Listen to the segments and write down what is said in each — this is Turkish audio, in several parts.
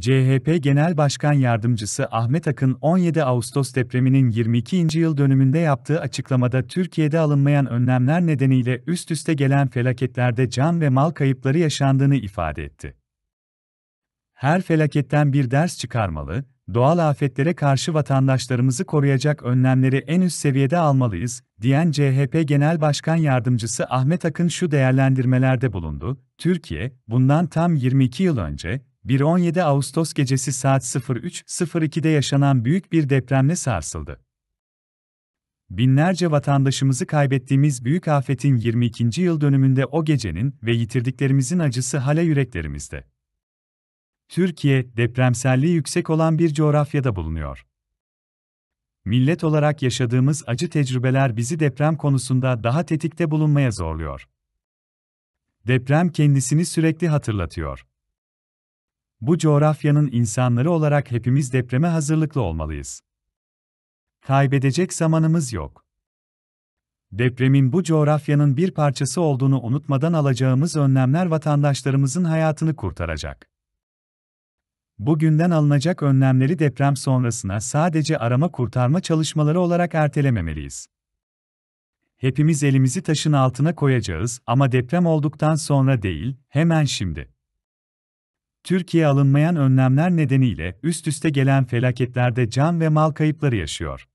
CHP Genel Başkan Yardımcısı Ahmet Akın 17 Ağustos depreminin 22. yıl dönümünde yaptığı açıklamada Türkiye'de alınmayan önlemler nedeniyle üst üste gelen felaketlerde can ve mal kayıpları yaşandığını ifade etti. Her felaketten bir ders çıkarmalı, doğal afetlere karşı vatandaşlarımızı koruyacak önlemleri en üst seviyede almalıyız, diyen CHP Genel Başkan Yardımcısı Ahmet Akın şu değerlendirmelerde bulundu, Türkiye, bundan tam 22 yıl önce, 1-17 Ağustos gecesi saat 03.02'de yaşanan büyük bir depremle sarsıldı. Binlerce vatandaşımızı kaybettiğimiz büyük afetin 22. yıl dönümünde o gecenin ve yitirdiklerimizin acısı hala yüreklerimizde. Türkiye, depremselliği yüksek olan bir coğrafyada bulunuyor. Millet olarak yaşadığımız acı tecrübeler bizi deprem konusunda daha tetikte bulunmaya zorluyor. Deprem kendisini sürekli hatırlatıyor. Bu coğrafyanın insanları olarak hepimiz depreme hazırlıklı olmalıyız. Kaybedecek zamanımız yok. Depremin bu coğrafyanın bir parçası olduğunu unutmadan alacağımız önlemler vatandaşlarımızın hayatını kurtaracak. Bugünden alınacak önlemleri deprem sonrasına sadece arama kurtarma çalışmaları olarak ertelememeliyiz. Hepimiz elimizi taşın altına koyacağız ama deprem olduktan sonra değil, hemen şimdi. Türkiye alınmayan önlemler nedeniyle üst üste gelen felaketlerde can ve mal kayıpları yaşıyor.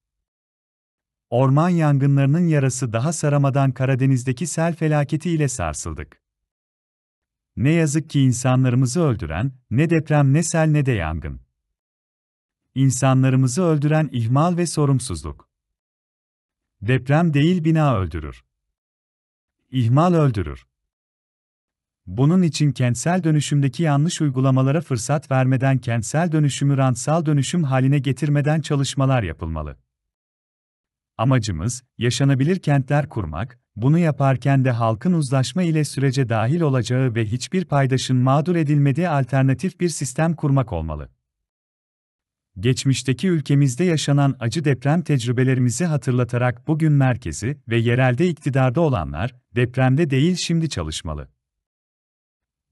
Orman yangınlarının yarası daha saramadan Karadeniz'deki sel felaketi ile sarsıldık. Ne yazık ki insanlarımızı öldüren, ne deprem ne sel ne de yangın. İnsanlarımızı öldüren ihmal ve sorumsuzluk. Deprem değil bina öldürür. İhmal öldürür. Bunun için kentsel dönüşümdeki yanlış uygulamalara fırsat vermeden kentsel dönüşümü rantsal dönüşüm haline getirmeden çalışmalar yapılmalı. Amacımız, yaşanabilir kentler kurmak, bunu yaparken de halkın uzlaşma ile sürece dahil olacağı ve hiçbir paydaşın mağdur edilmediği alternatif bir sistem kurmak olmalı. Geçmişteki ülkemizde yaşanan acı deprem tecrübelerimizi hatırlatarak bugün merkezi ve yerelde iktidarda olanlar, depremde değil şimdi çalışmalı.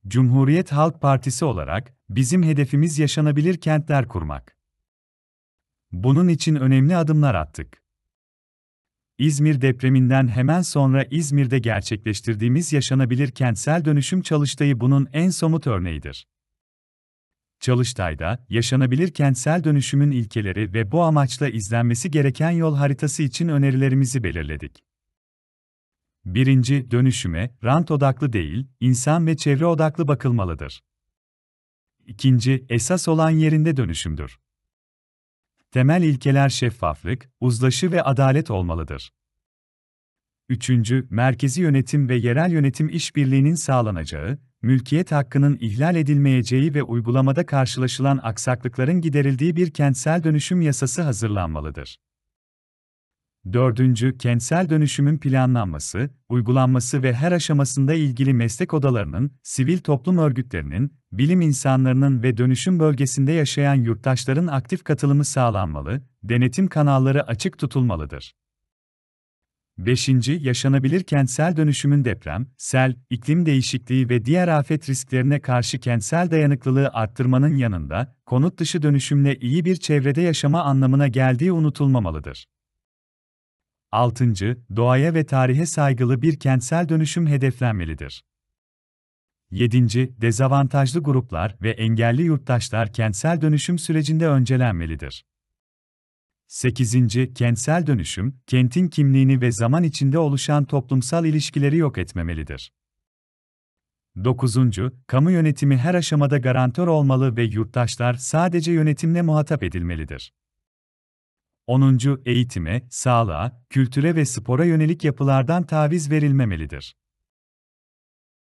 Cumhuriyet Halk Partisi olarak bizim hedefimiz yaşanabilir kentler kurmak. Bunun için önemli adımlar attık. İzmir depreminden hemen sonra İzmir'de gerçekleştirdiğimiz yaşanabilir kentsel dönüşüm çalıştayı bunun en somut örneğidir. Çalıştay'da, yaşanabilir kentsel dönüşümün ilkeleri ve bu amaçla izlenmesi gereken yol haritası için önerilerimizi belirledik. Birinci, dönüşüme, rant odaklı değil, insan ve çevre odaklı bakılmalıdır. İkinci, esas olan yerinde dönüşümdür. Temel ilkeler şeffaflık, uzlaşı ve adalet olmalıdır. Üçüncü, merkezi yönetim ve yerel yönetim işbirliğinin sağlanacağı, mülkiyet hakkının ihlal edilmeyeceği ve uygulamada karşılaşılan aksaklıkların giderildiği bir kentsel dönüşüm yasası hazırlanmalıdır. Dördüncü, kentsel dönüşümün planlanması, uygulanması ve her aşamasında ilgili meslek odalarının, sivil toplum örgütlerinin, bilim insanlarının ve dönüşüm bölgesinde yaşayan yurttaşların aktif katılımı sağlanmalı, denetim kanalları açık tutulmalıdır. 5. Yaşanabilir kentsel dönüşümün deprem, sel, iklim değişikliği ve diğer afet risklerine karşı kentsel dayanıklılığı arttırmanın yanında, konut dışı dönüşümle iyi bir çevrede yaşama anlamına geldiği unutulmamalıdır. 6. Doğaya ve tarihe saygılı bir kentsel dönüşüm hedeflenmelidir. 7. Dezavantajlı gruplar ve engelli yurttaşlar kentsel dönüşüm sürecinde öncelenmelidir. 8. Kentsel dönüşüm, kentin kimliğini ve zaman içinde oluşan toplumsal ilişkileri yok etmemelidir. 9. Kamu yönetimi her aşamada garantör olmalı ve yurttaşlar sadece yönetimle muhatap edilmelidir. 10. Eğitime, sağlığa, kültüre ve spora yönelik yapılardan taviz verilmemelidir.